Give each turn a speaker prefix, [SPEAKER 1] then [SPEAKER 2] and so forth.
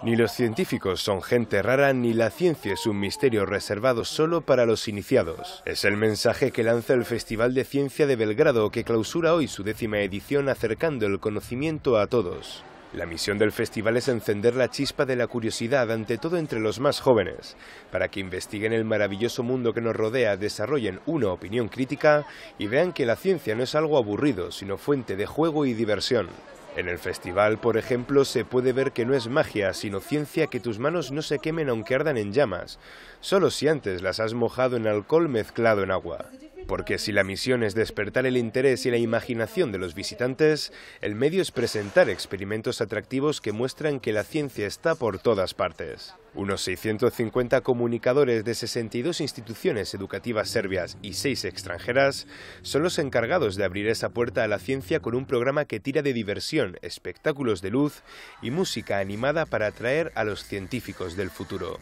[SPEAKER 1] Ni los científicos son gente rara, ni la ciencia es un misterio reservado solo para los iniciados. Es el mensaje que lanza el Festival de Ciencia de Belgrado, que clausura hoy su décima edición acercando el conocimiento a todos. La misión del festival es encender la chispa de la curiosidad, ante todo entre los más jóvenes, para que investiguen el maravilloso mundo que nos rodea, desarrollen una opinión crítica y vean que la ciencia no es algo aburrido, sino fuente de juego y diversión. En el festival, por ejemplo, se puede ver que no es magia, sino ciencia que tus manos no se quemen aunque ardan en llamas, solo si antes las has mojado en alcohol mezclado en agua. Porque si la misión es despertar el interés y la imaginación de los visitantes, el medio es presentar experimentos atractivos que muestran que la ciencia está por todas partes. Unos 650 comunicadores de 62 instituciones educativas serbias y 6 extranjeras son los encargados de abrir esa puerta a la ciencia con un programa que tira de diversión, espectáculos de luz y música animada para atraer a los científicos del futuro.